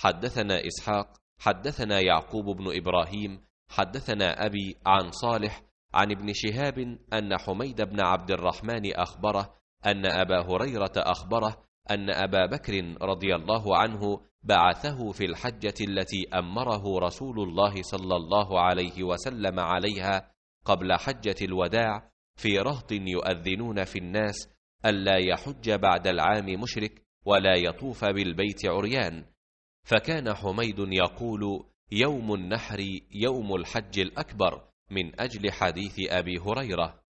حدثنا إسحاق حدثنا يعقوب بن إبراهيم حدثنا أبي عن صالح عن ابن شهاب أن حميد بن عبد الرحمن أخبره أن أبا هريرة أخبره أن أبا بكر رضي الله عنه بعثه في الحجة التي أمره رسول الله صلى الله عليه وسلم عليها قبل حجة الوداع في رهط يؤذنون في الناس ألا يحج بعد العام مشرك ولا يطوف بالبيت عريان فكان حميد يقول يوم النحر يوم الحج الأكبر من أجل حديث أبي هريرة